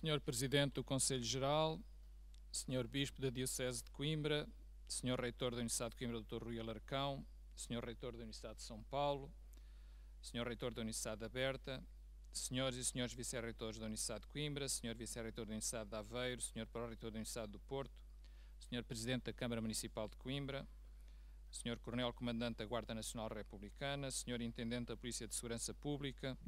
Senhor Presidente do Conselho Geral, Senhor Bispo da Diocese de Coimbra, Senhor Reitor da Universidade de Coimbra, Dr. Rui Alarcão, Senhor Reitor da Universidade de São Paulo, Senhor Reitor da Universidade Aberta, Senhores e Senhores Vice-Reitores da Universidade de Coimbra, Senhor Vice-Reitor da Universidade de Aveiro, Senhor Pró-Reitor da Universidade do Porto, Senhor Presidente da Câmara Municipal de Coimbra, Senhor Coronel Comandante da Guarda Nacional Republicana, Senhor Intendente da Polícia de Segurança Pública,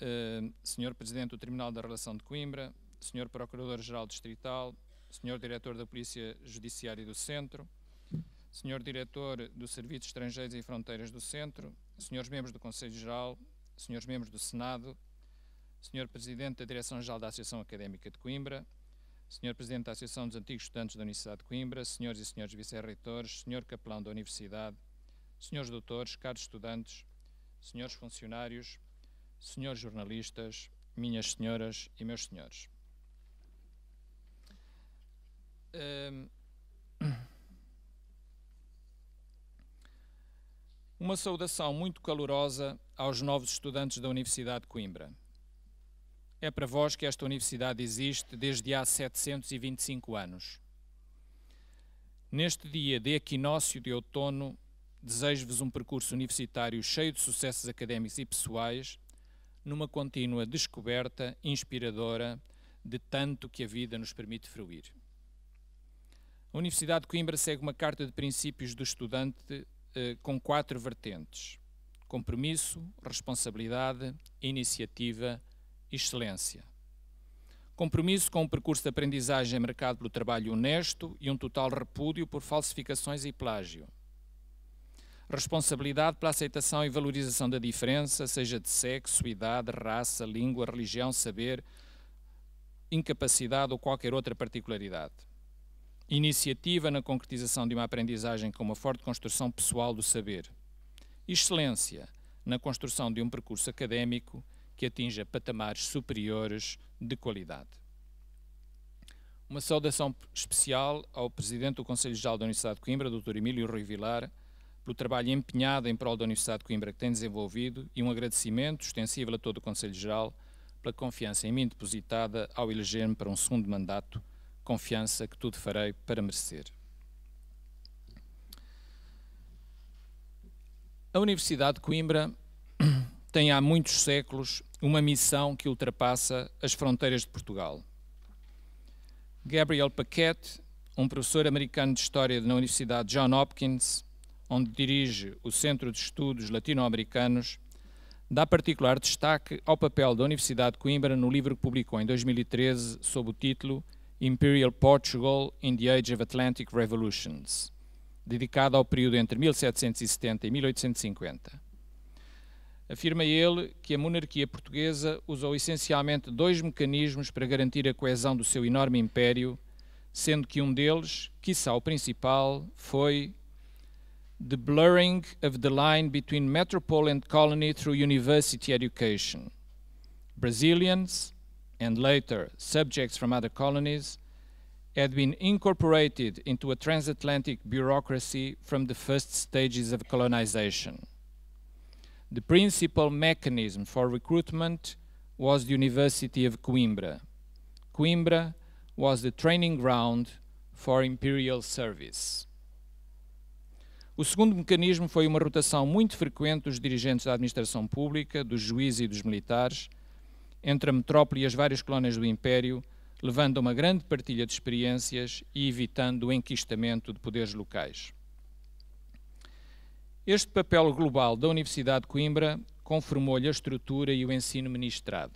eh, Sr. Presidente do Tribunal da Relação de Coimbra, Sr. Procurador-Geral Distrital, Sr. Diretor da Polícia Judiciária do Centro, Sr. Diretor do Serviço de Estrangeiros e Fronteiras do Centro, Srs. Membros do Conselho Geral, Srs. Membros do Senado, Sr. Presidente da Direção-Geral da Associação Académica de Coimbra, Sr. Presidente da Associação dos Antigos Estudantes da Universidade de Coimbra, Srs. e Srs. Vice-Reitores, Sr. Capelão da Universidade, Srs. Doutores, caros estudantes, Srs. Funcionários, senhores jornalistas, minhas senhoras e meus senhores. Hum. Uma saudação muito calorosa aos novos estudantes da Universidade de Coimbra. É para vós que esta universidade existe desde há 725 anos. Neste dia de equinócio de outono, desejo-vos um percurso universitário cheio de sucessos académicos e pessoais numa contínua descoberta inspiradora de tanto que a vida nos permite fruir. A Universidade de Coimbra segue uma carta de princípios do estudante eh, com quatro vertentes: compromisso, responsabilidade, iniciativa e excelência. Compromisso com o percurso de aprendizagem marcado pelo trabalho honesto e um total repúdio por falsificações e plágio Responsabilidade pela aceitação e valorização da diferença, seja de sexo, idade, raça, língua, religião, saber, incapacidade ou qualquer outra particularidade. Iniciativa na concretização de uma aprendizagem com uma forte construção pessoal do saber. Excelência na construção de um percurso académico que atinja patamares superiores de qualidade. Uma saudação especial ao Presidente do Conselho Geral da Universidade de Coimbra, Dr. Emílio Rui Vilar, pelo trabalho empenhado em prol da Universidade de Coimbra que tem desenvolvido e um agradecimento extensível a todo o Conselho Geral pela confiança em mim depositada ao eleger-me para um segundo mandato, confiança que tudo farei para merecer. A Universidade de Coimbra tem há muitos séculos uma missão que ultrapassa as fronteiras de Portugal. Gabriel Paquette, um professor americano de História na Universidade John Hopkins, onde dirige o Centro de Estudos Latino-Americanos, dá particular destaque ao papel da Universidade de Coimbra no livro que publicou em 2013 sob o título Imperial Portugal in the Age of Atlantic Revolutions, dedicado ao período entre 1770 e 1850. Afirma ele que a monarquia portuguesa usou essencialmente dois mecanismos para garantir a coesão do seu enorme império, sendo que um deles, quiçá o principal, foi the blurring of the line between metropole and colony through university education. Brazilians, and later subjects from other colonies, had been incorporated into a transatlantic bureaucracy from the first stages of colonization. The principal mechanism for recruitment was the University of Coimbra. Coimbra was the training ground for imperial service. O segundo mecanismo foi uma rotação muito frequente dos dirigentes da administração pública, dos juízes e dos militares, entre a metrópole e as várias colónias do Império, levando a uma grande partilha de experiências e evitando o enquistamento de poderes locais. Este papel global da Universidade de Coimbra conformou-lhe a estrutura e o ensino ministrado.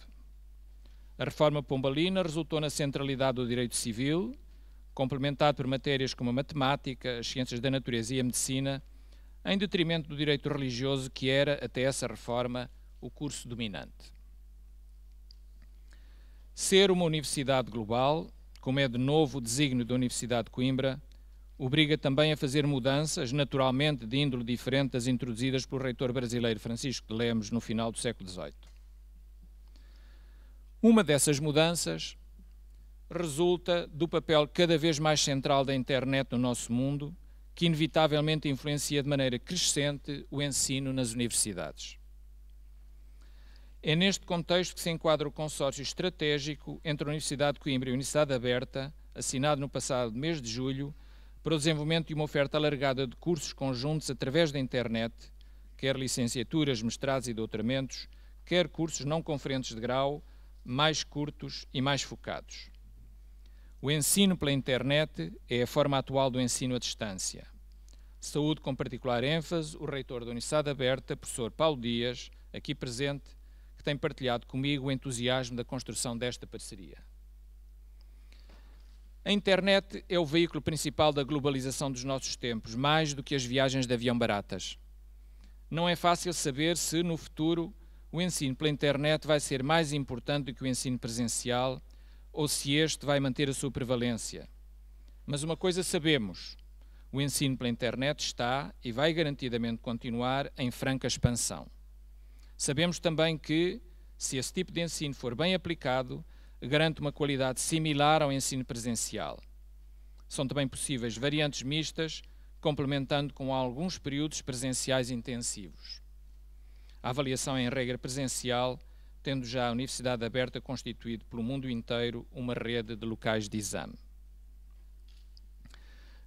A reforma pombalina resultou na centralidade do direito civil, complementado por matérias como a matemática, as ciências da natureza e a medicina, em detrimento do direito religioso que era, até essa reforma, o curso dominante. Ser uma universidade global, como é de novo o desígnio da Universidade de Coimbra, obriga também a fazer mudanças, naturalmente de índole diferente das introduzidas pelo reitor brasileiro Francisco de Lemos no final do século XVIII. Uma dessas mudanças resulta do papel cada vez mais central da internet no nosso mundo, que inevitavelmente influencia de maneira crescente o ensino nas universidades. É neste contexto que se enquadra o consórcio estratégico entre a Universidade de Coimbra e a Universidade Aberta, assinado no passado mês de julho, para o desenvolvimento de uma oferta alargada de cursos conjuntos através da internet, quer licenciaturas, mestrados e doutoramentos, quer cursos não conferentes de grau, mais curtos e mais focados. O ensino pela internet é a forma atual do ensino à distância. Saúde com particular ênfase o reitor da Universidade Aberta, professor Paulo Dias, aqui presente, que tem partilhado comigo o entusiasmo da construção desta parceria. A internet é o veículo principal da globalização dos nossos tempos, mais do que as viagens de avião baratas. Não é fácil saber se, no futuro, o ensino pela internet vai ser mais importante do que o ensino presencial ou se este vai manter a sua prevalência. Mas uma coisa sabemos: o ensino pela internet está e vai garantidamente continuar em franca expansão. Sabemos também que, se esse tipo de ensino for bem aplicado, garante uma qualidade similar ao ensino presencial. São também possíveis variantes mistas, complementando com alguns períodos presenciais intensivos. A avaliação em regra presencial tendo já a Universidade Aberta constituído pelo mundo inteiro uma rede de locais de exame.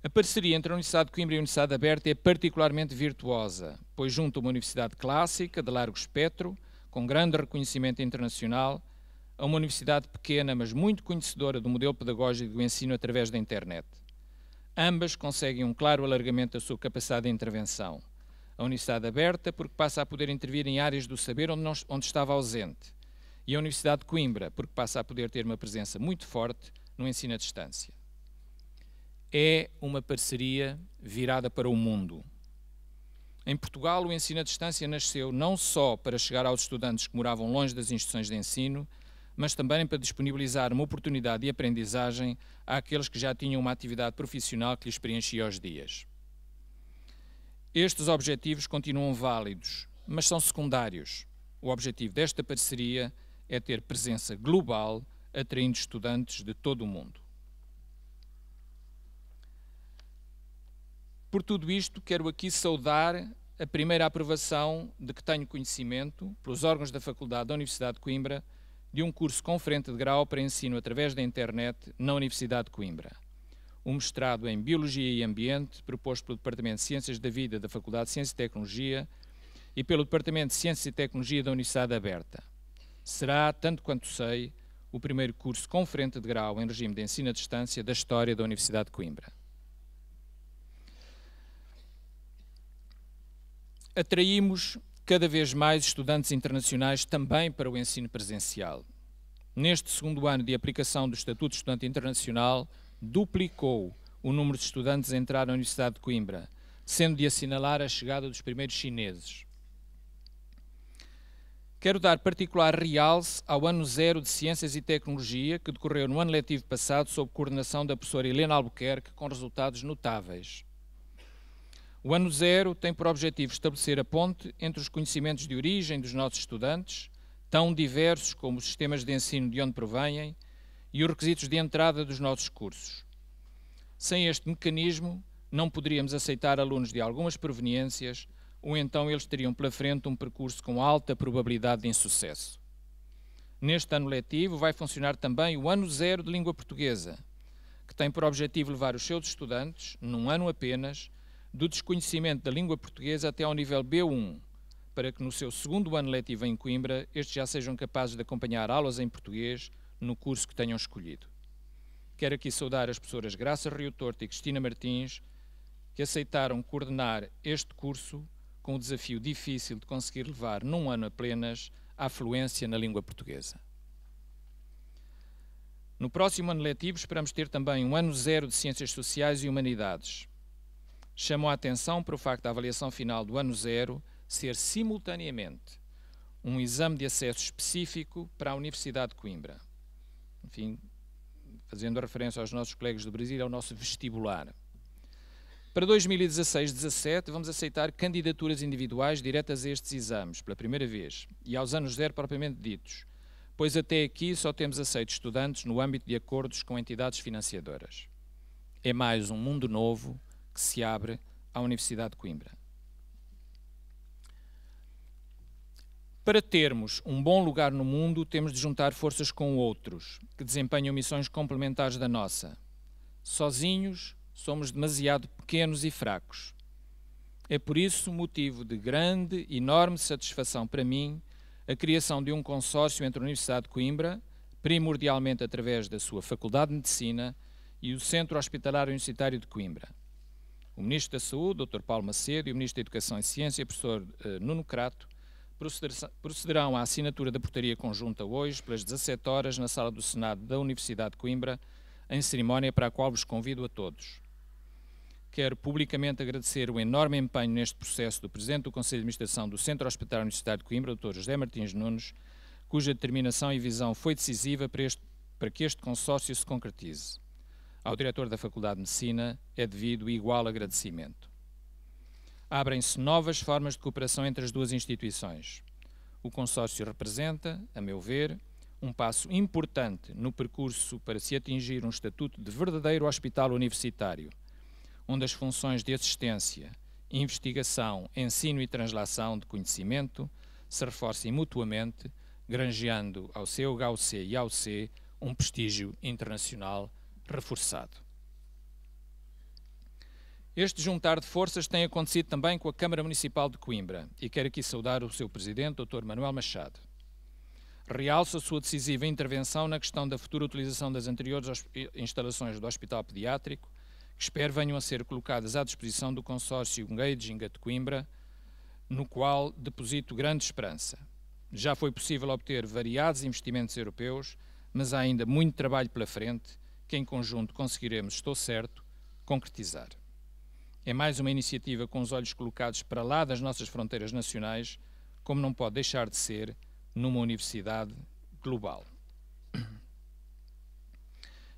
A parceria entre a Universidade de Coimbra e a Universidade Aberta é particularmente virtuosa, pois junta uma universidade clássica, de largo espectro, com grande reconhecimento internacional, a uma universidade pequena, mas muito conhecedora do modelo pedagógico do ensino através da internet. Ambas conseguem um claro alargamento da sua capacidade de intervenção a universidade aberta, porque passa a poder intervir em áreas do saber onde, não, onde estava ausente, e a Universidade de Coimbra, porque passa a poder ter uma presença muito forte no ensino à distância. É uma parceria virada para o mundo. Em Portugal, o ensino à distância nasceu não só para chegar aos estudantes que moravam longe das instituições de ensino, mas também para disponibilizar uma oportunidade de aprendizagem àqueles que já tinham uma atividade profissional que lhes preenchia os dias. Estes objetivos continuam válidos, mas são secundários. O objetivo desta parceria é ter presença global, atraindo estudantes de todo o mundo. Por tudo isto, quero aqui saudar a primeira aprovação de que tenho conhecimento, pelos órgãos da Faculdade da Universidade de Coimbra, de um curso conferente de grau para ensino através da internet na Universidade de Coimbra um mestrado em Biologia e Ambiente, proposto pelo Departamento de Ciências da Vida da Faculdade de Ciência e Tecnologia e pelo Departamento de Ciências e Tecnologia da Universidade Aberta. Será, tanto quanto sei, o primeiro curso conferente de grau em regime de ensino à distância da história da Universidade de Coimbra. Atraímos cada vez mais estudantes internacionais também para o ensino presencial. Neste segundo ano de aplicação do Estatuto de Estudante Internacional, duplicou o número de estudantes a entrar na Universidade de Coimbra, sendo de assinalar a chegada dos primeiros chineses. Quero dar particular realce ao ano zero de Ciências e Tecnologia, que decorreu no ano letivo passado sob coordenação da professora Helena Albuquerque, com resultados notáveis. O ano zero tem por objetivo estabelecer a ponte entre os conhecimentos de origem dos nossos estudantes, tão diversos como os sistemas de ensino de onde provêm, e os requisitos de entrada dos nossos cursos. Sem este mecanismo, não poderíamos aceitar alunos de algumas proveniências, ou então eles teriam pela frente um percurso com alta probabilidade de insucesso. Neste ano letivo vai funcionar também o Ano Zero de Língua Portuguesa, que tem por objetivo levar os seus estudantes, num ano apenas, do desconhecimento da língua portuguesa até ao nível B1, para que no seu segundo ano letivo em Coimbra estes já sejam capazes de acompanhar aulas em português no curso que tenham escolhido. Quero aqui saudar as professoras Graça Rio Torto e Cristina Martins, que aceitaram coordenar este curso com o desafio difícil de conseguir levar, num ano apenas, a fluência na língua portuguesa. No próximo ano letivo, esperamos ter também um ano zero de Ciências Sociais e Humanidades. Chamo a atenção para o facto da avaliação final do ano zero ser simultaneamente um exame de acesso específico para a Universidade de Coimbra enfim, fazendo referência aos nossos colegas do Brasil, ao é nosso vestibular. Para 2016-17, vamos aceitar candidaturas individuais diretas a estes exames, pela primeira vez, e aos anos zero propriamente ditos, pois até aqui só temos aceito estudantes no âmbito de acordos com entidades financiadoras. É mais um mundo novo que se abre à Universidade de Coimbra. Para termos um bom lugar no mundo, temos de juntar forças com outros, que desempenham missões complementares da nossa. Sozinhos, somos demasiado pequenos e fracos. É por isso motivo de grande, enorme satisfação para mim a criação de um consórcio entre a Universidade de Coimbra, primordialmente através da sua Faculdade de Medicina, e o Centro Hospitalar Universitário de Coimbra. O Ministro da Saúde, Dr. Paulo Macedo, e o Ministro da Educação e Ciência, Professor eh, Nuno Crato, procederão à assinatura da portaria conjunta hoje, pelas 17 horas, na sala do Senado da Universidade de Coimbra, em cerimónia para a qual vos convido a todos. Quero publicamente agradecer o enorme empenho neste processo do Presidente do Conselho de Administração do Centro Hospitalar Universitário de Coimbra, Dr. José Martins Nunes, cuja determinação e visão foi decisiva para, este, para que este consórcio se concretize. Ao diretor da Faculdade de Medicina é devido igual agradecimento abrem-se novas formas de cooperação entre as duas instituições. O consórcio representa, a meu ver, um passo importante no percurso para se atingir um estatuto de verdadeiro hospital universitário, onde as funções de assistência, investigação, ensino e translação de conhecimento se reforcem mutuamente, granjeando ao seu C e ao C um prestígio internacional reforçado. Este juntar de forças tem acontecido também com a Câmara Municipal de Coimbra e quero aqui saudar o seu presidente, Dr. Manuel Machado. Realça a sua decisiva intervenção na questão da futura utilização das anteriores eh, instalações do Hospital Pediátrico, que espero venham a ser colocadas à disposição do consórcio Engaging de Coimbra, no qual deposito grande esperança. Já foi possível obter variados investimentos europeus, mas há ainda muito trabalho pela frente que, em conjunto, conseguiremos, estou certo, concretizar. É mais uma iniciativa com os olhos colocados para lá das nossas fronteiras nacionais, como não pode deixar de ser numa universidade global.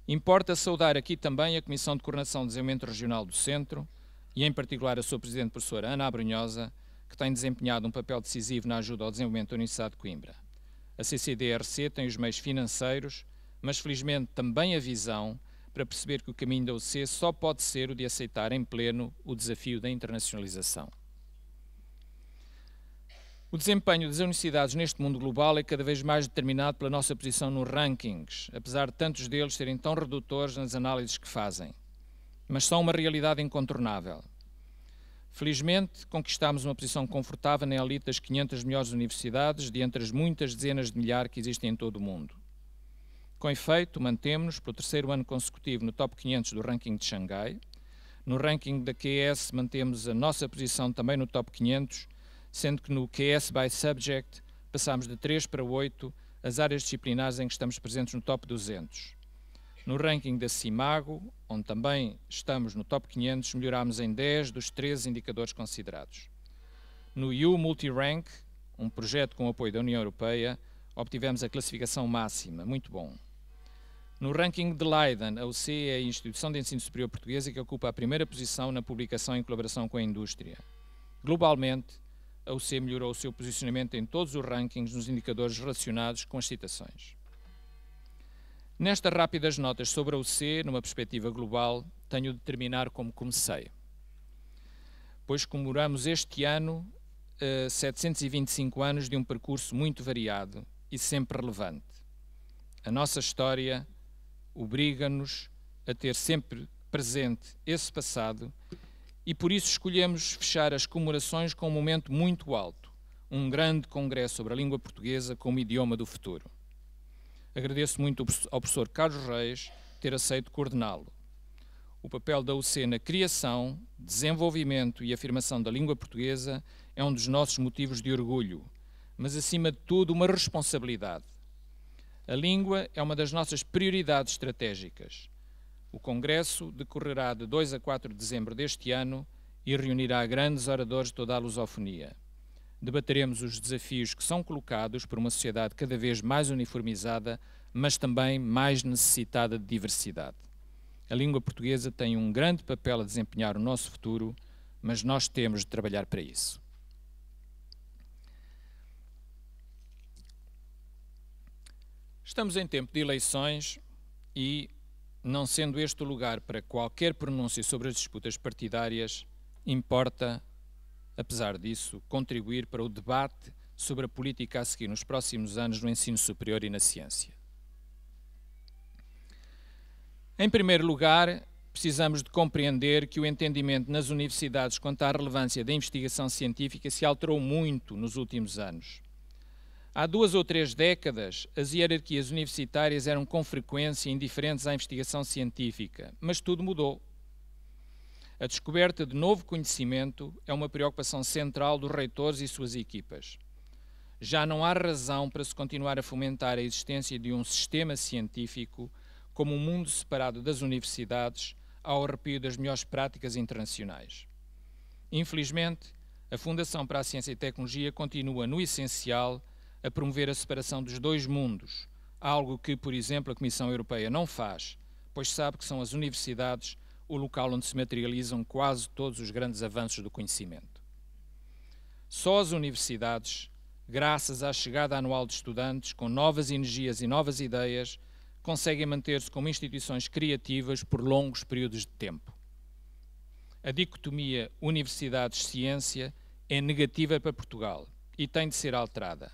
Importa saudar aqui também a Comissão de Coordenação do Desenvolvimento Regional do Centro e, em particular, a sua Presidente, professora Ana Abrunhosa, que tem desempenhado um papel decisivo na ajuda ao desenvolvimento da Universidade de Coimbra. A CCDRC tem os meios financeiros, mas felizmente também a visão para perceber que o caminho da UC só pode ser o de aceitar em pleno o desafio da internacionalização. O desempenho das universidades neste mundo global é cada vez mais determinado pela nossa posição nos rankings, apesar de tantos deles serem tão redutores nas análises que fazem. Mas são uma realidade incontornável. Felizmente, conquistámos uma posição confortável na elite das 500 melhores universidades, dentre as muitas dezenas de milhares que existem em todo o mundo. Com efeito, mantemos-nos pelo terceiro ano consecutivo no top 500 do ranking de Xangai. No ranking da QS, mantemos a nossa posição também no top 500, sendo que no QS by Subject passámos de 3 para 8 as áreas disciplinares em que estamos presentes no top 200. No ranking da CIMAGO, onde também estamos no top 500, melhorámos em 10 dos 13 indicadores considerados. No EU Multirank, um projeto com apoio da União Europeia, obtivemos a classificação máxima, muito bom. No ranking de Leiden, a UC é a instituição de ensino superior portuguesa que ocupa a primeira posição na publicação em colaboração com a indústria. Globalmente, a UC melhorou o seu posicionamento em todos os rankings nos indicadores relacionados com as citações. Nestas rápidas notas sobre a UC, numa perspectiva global, tenho de terminar como comecei. Pois comemoramos este ano 725 eh, anos de um percurso muito variado e sempre relevante. A nossa história obriga-nos a ter sempre presente esse passado e por isso escolhemos fechar as comemorações com um momento muito alto, um grande congresso sobre a língua portuguesa como idioma do futuro. Agradeço muito ao professor Carlos Reis ter aceito coordená-lo. O papel da UC na criação, desenvolvimento e afirmação da língua portuguesa é um dos nossos motivos de orgulho, mas acima de tudo uma responsabilidade a língua é uma das nossas prioridades estratégicas. O Congresso decorrerá de 2 a 4 de dezembro deste ano e reunirá grandes oradores de toda a lusofonia. Debateremos os desafios que são colocados por uma sociedade cada vez mais uniformizada, mas também mais necessitada de diversidade. A língua portuguesa tem um grande papel a desempenhar no nosso futuro, mas nós temos de trabalhar para isso. Estamos em tempo de eleições e, não sendo este o lugar para qualquer pronúncia sobre as disputas partidárias, importa, apesar disso, contribuir para o debate sobre a política a seguir nos próximos anos no ensino superior e na ciência. Em primeiro lugar, precisamos de compreender que o entendimento nas universidades quanto à relevância da investigação científica se alterou muito nos últimos anos Há duas ou três décadas, as hierarquias universitárias eram com frequência indiferentes à investigação científica, mas tudo mudou. A descoberta de novo conhecimento é uma preocupação central dos reitores e suas equipas. Já não há razão para se continuar a fomentar a existência de um sistema científico como um mundo separado das universidades ao arrepio das melhores práticas internacionais. Infelizmente, a Fundação para a Ciência e Tecnologia continua, no essencial, a promover a separação dos dois mundos, algo que, por exemplo, a Comissão Europeia não faz, pois sabe que são as universidades o local onde se materializam quase todos os grandes avanços do conhecimento. Só as universidades, graças à chegada anual de estudantes com novas energias e novas ideias, conseguem manter-se como instituições criativas por longos períodos de tempo. A dicotomia universidades-ciência é negativa para Portugal e tem de ser alterada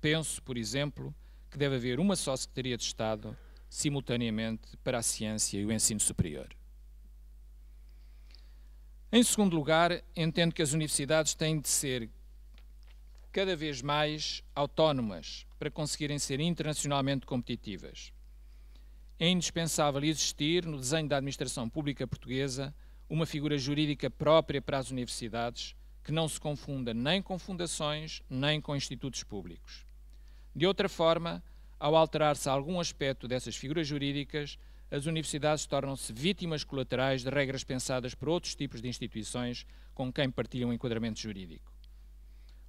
Penso, por exemplo, que deve haver uma só Secretaria de Estado simultaneamente para a ciência e o ensino superior. Em segundo lugar, entendo que as universidades têm de ser cada vez mais autónomas para conseguirem ser internacionalmente competitivas. É indispensável existir, no desenho da administração pública portuguesa, uma figura jurídica própria para as universidades que não se confunda nem com fundações nem com institutos públicos. De outra forma, ao alterar-se algum aspecto dessas figuras jurídicas, as universidades tornam-se vítimas colaterais de regras pensadas por outros tipos de instituições com quem partilham um enquadramento jurídico.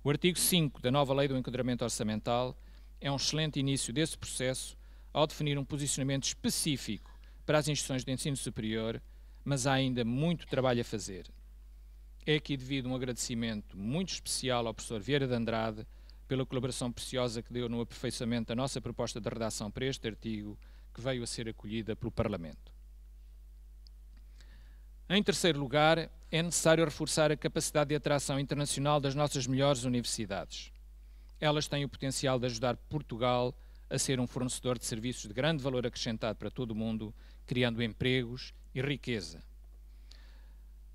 O artigo 5 da nova Lei do Enquadramento Orçamental é um excelente início desse processo ao definir um posicionamento específico para as instituições de ensino superior, mas há ainda muito trabalho a fazer. É aqui devido um agradecimento muito especial ao professor Vieira de Andrade pela colaboração preciosa que deu no aperfeiçoamento da nossa proposta de redação para este artigo, que veio a ser acolhida pelo Parlamento. Em terceiro lugar, é necessário reforçar a capacidade de atração internacional das nossas melhores universidades. Elas têm o potencial de ajudar Portugal a ser um fornecedor de serviços de grande valor acrescentado para todo o mundo, criando empregos e riqueza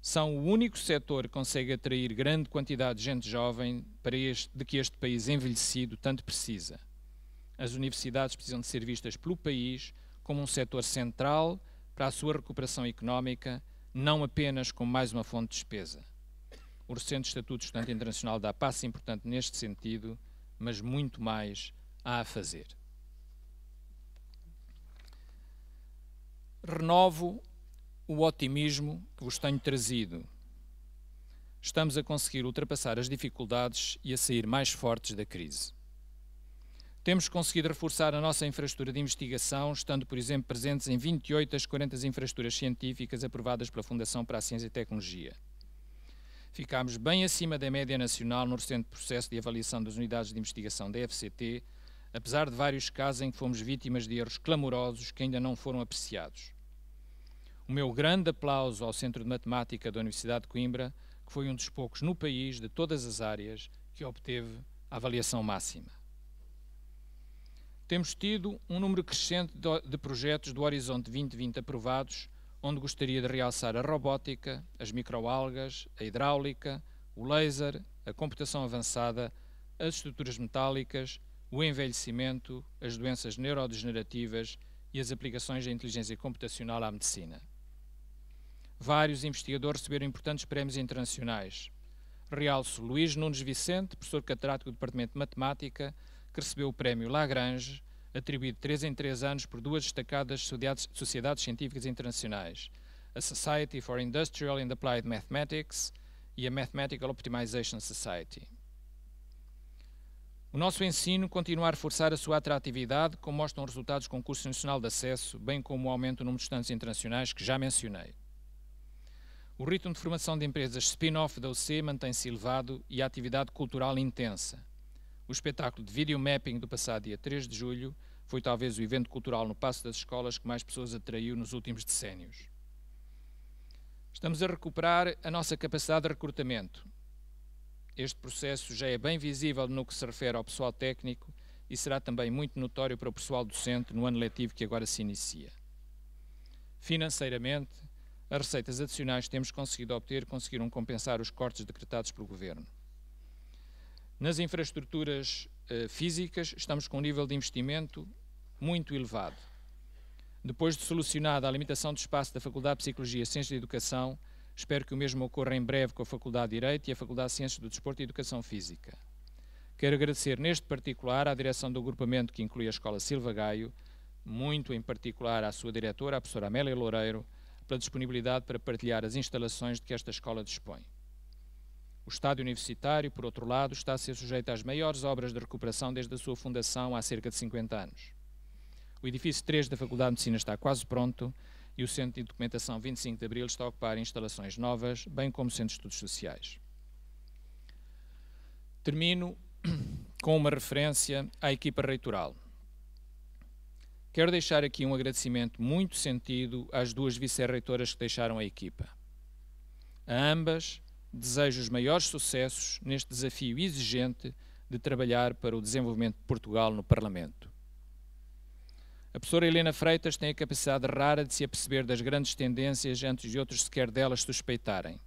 são o único setor que consegue atrair grande quantidade de gente jovem para este, de que este país envelhecido tanto precisa. As universidades precisam de ser vistas pelo país como um setor central para a sua recuperação económica, não apenas como mais uma fonte de despesa. O recente Estatuto Estudante Internacional dá passo importante neste sentido, mas muito mais há a fazer. Renovo o otimismo que vos tenho trazido. Estamos a conseguir ultrapassar as dificuldades e a sair mais fortes da crise. Temos conseguido reforçar a nossa infraestrutura de investigação, estando, por exemplo, presentes em 28 das 40 infraestruturas científicas aprovadas pela Fundação para a Ciência e Tecnologia. Ficámos bem acima da média nacional no recente processo de avaliação das unidades de investigação da FCT, apesar de vários casos em que fomos vítimas de erros clamorosos que ainda não foram apreciados. O meu grande aplauso ao Centro de Matemática da Universidade de Coimbra, que foi um dos poucos no país, de todas as áreas, que obteve a avaliação máxima. Temos tido um número crescente de projetos do Horizonte 2020 aprovados, onde gostaria de realçar a robótica, as microalgas, a hidráulica, o laser, a computação avançada, as estruturas metálicas, o envelhecimento, as doenças neurodegenerativas e as aplicações da inteligência computacional à medicina vários investigadores receberam importantes prémios internacionais. Realço Luís Nunes Vicente, professor catedrático do Departamento de Matemática, que recebeu o prémio Lagrange, atribuído três em três anos por duas destacadas sociedades científicas internacionais, a Society for Industrial and Applied Mathematics e a Mathematical Optimization Society. O nosso ensino continua a reforçar a sua atratividade, como mostram resultados do Concurso Nacional de Acesso, bem como o aumento do número de estudantes internacionais que já mencionei. O ritmo de formação de empresas spin-off da UC mantém-se elevado e a atividade cultural intensa. O espetáculo de videomapping mapping do passado dia 3 de julho foi talvez o evento cultural no Passo das Escolas que mais pessoas atraiu nos últimos decénios. Estamos a recuperar a nossa capacidade de recrutamento. Este processo já é bem visível no que se refere ao pessoal técnico e será também muito notório para o pessoal docente no ano letivo que agora se inicia. Financeiramente, as receitas adicionais que temos conseguido obter conseguiram compensar os cortes decretados pelo Governo. Nas infraestruturas eh, físicas, estamos com um nível de investimento muito elevado. Depois de solucionada a limitação de espaço da Faculdade de Psicologia e Ciências da Educação, espero que o mesmo ocorra em breve com a Faculdade de Direito e a Faculdade de Ciências do Desporto e Educação Física. Quero agradecer neste particular à direção do agrupamento que inclui a Escola Silva Gaio, muito em particular à sua diretora, a professora Amélia Loureiro, pela disponibilidade para partilhar as instalações de que esta escola dispõe. O estádio universitário, por outro lado, está a ser sujeito às maiores obras de recuperação desde a sua fundação há cerca de 50 anos. O edifício 3 da Faculdade de Medicina está quase pronto e o Centro de Documentação 25 de Abril está a ocupar instalações novas, bem como o Centro de Estudos Sociais. Termino com uma referência à equipa reitoral. Quero deixar aqui um agradecimento muito sentido às duas vice-reitoras que deixaram a equipa. A ambas desejo os maiores sucessos neste desafio exigente de trabalhar para o desenvolvimento de Portugal no Parlamento. A professora Helena Freitas tem a capacidade rara de se aperceber das grandes tendências antes de outros sequer delas suspeitarem.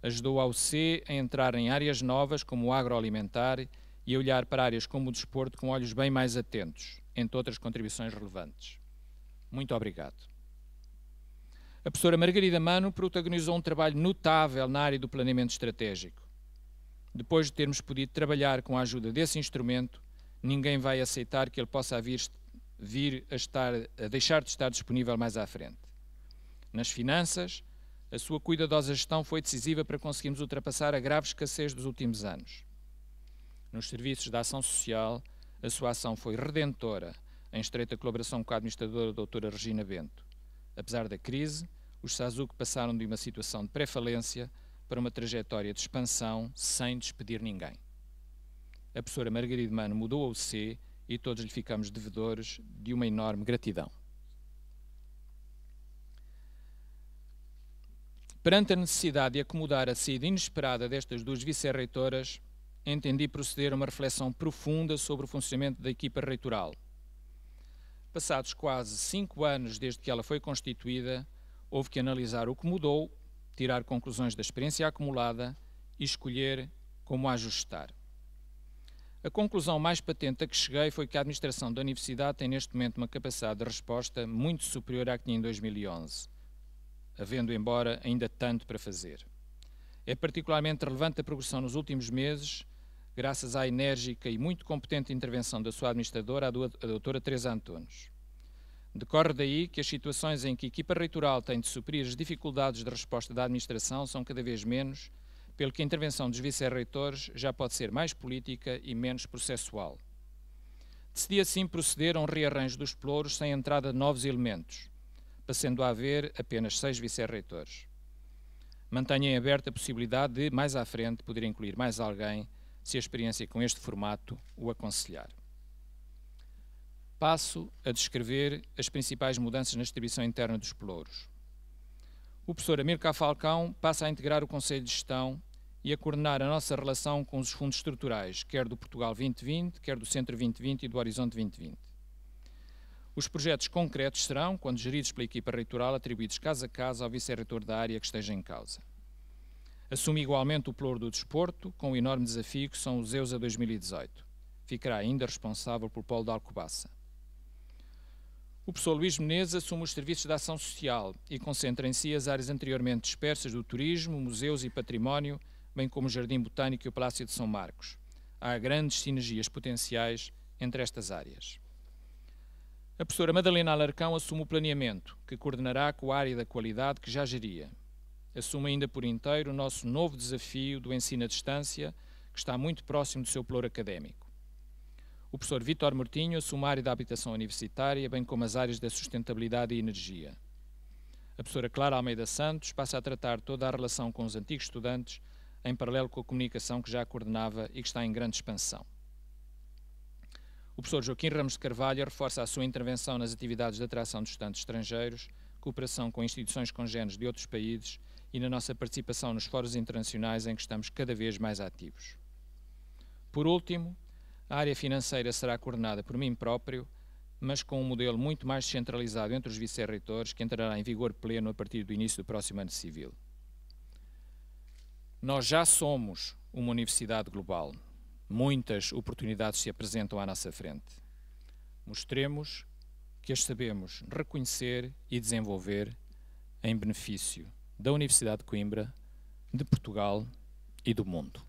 Ajudou ao C a entrar em áreas novas como o agroalimentar e a olhar para áreas como o desporto com olhos bem mais atentos entre outras contribuições relevantes. Muito obrigado. A professora Margarida Mano protagonizou um trabalho notável na área do planeamento estratégico. Depois de termos podido trabalhar com a ajuda desse instrumento, ninguém vai aceitar que ele possa vir, vir a, estar, a deixar de estar disponível mais à frente. Nas finanças, a sua cuidadosa gestão foi decisiva para conseguirmos ultrapassar a grave escassez dos últimos anos. Nos serviços da ação social, a sua ação foi redentora, em estreita colaboração com a administradora doutora Regina Bento. Apesar da crise, os Sazuc passaram de uma situação de pré-falência para uma trajetória de expansão sem despedir ninguém. A professora Margarida Mano mudou o C e todos lhe ficamos devedores de uma enorme gratidão. Perante a necessidade de acomodar a saída inesperada destas duas vice-reitoras, entendi proceder a uma reflexão profunda sobre o funcionamento da equipa reitoral. Passados quase cinco anos desde que ela foi constituída, houve que analisar o que mudou, tirar conclusões da experiência acumulada e escolher como ajustar. A conclusão mais patente a que cheguei foi que a administração da universidade tem neste momento uma capacidade de resposta muito superior à que tinha em 2011, havendo embora ainda tanto para fazer. É particularmente relevante a progressão nos últimos meses graças à enérgica e muito competente intervenção da sua administradora, a doutora Teresa Antunes. Decorre daí que as situações em que a equipa reitoral tem de suprir as dificuldades de resposta da administração são cada vez menos, pelo que a intervenção dos vice-reitores já pode ser mais política e menos processual. Decidi assim proceder a um rearranjo dos pelouros sem entrada de novos elementos, passando a haver apenas seis vice-reitores. Mantenha em aberta a possibilidade de, mais à frente, poder incluir mais alguém se a experiência com este formato o aconselhar. Passo a descrever as principais mudanças na distribuição interna dos pelouros. O professor Amir K. Falcão passa a integrar o Conselho de Gestão e a coordenar a nossa relação com os fundos estruturais, quer do Portugal 2020, quer do Centro 2020 e do Horizonte 2020. Os projetos concretos serão, quando geridos pela equipa reitoral, atribuídos caso a caso ao vice-reitor da área que esteja em causa. Assume igualmente o ploro do desporto, com o enorme desafio que são os EUSA 2018. Ficará ainda responsável pelo polo da Alcobaça. O professor Luís Menezes assume os serviços de ação social e concentra em si as áreas anteriormente dispersas do turismo, museus e património, bem como o Jardim Botânico e o Palácio de São Marcos. Há grandes sinergias potenciais entre estas áreas. A professora Madalena Alarcão assume o planeamento, que coordenará com a área da qualidade que já geria assume ainda por inteiro o nosso novo desafio do ensino à distância, que está muito próximo do seu pluro académico. O professor Vítor Mortinho assume a área da habitação universitária, bem como as áreas da sustentabilidade e energia. A professora Clara Almeida Santos passa a tratar toda a relação com os antigos estudantes, em paralelo com a comunicação que já coordenava e que está em grande expansão. O professor Joaquim Ramos de Carvalho reforça a sua intervenção nas atividades de atração de estudantes estrangeiros, cooperação com instituições congêneres de outros países e na nossa participação nos fóruns internacionais em que estamos cada vez mais ativos. Por último, a área financeira será coordenada por mim próprio, mas com um modelo muito mais descentralizado entre os vice-reitores, que entrará em vigor pleno a partir do início do próximo ano civil. Nós já somos uma universidade global. Muitas oportunidades se apresentam à nossa frente. Mostremos que as sabemos reconhecer e desenvolver em benefício da Universidade de Coimbra, de Portugal e do mundo.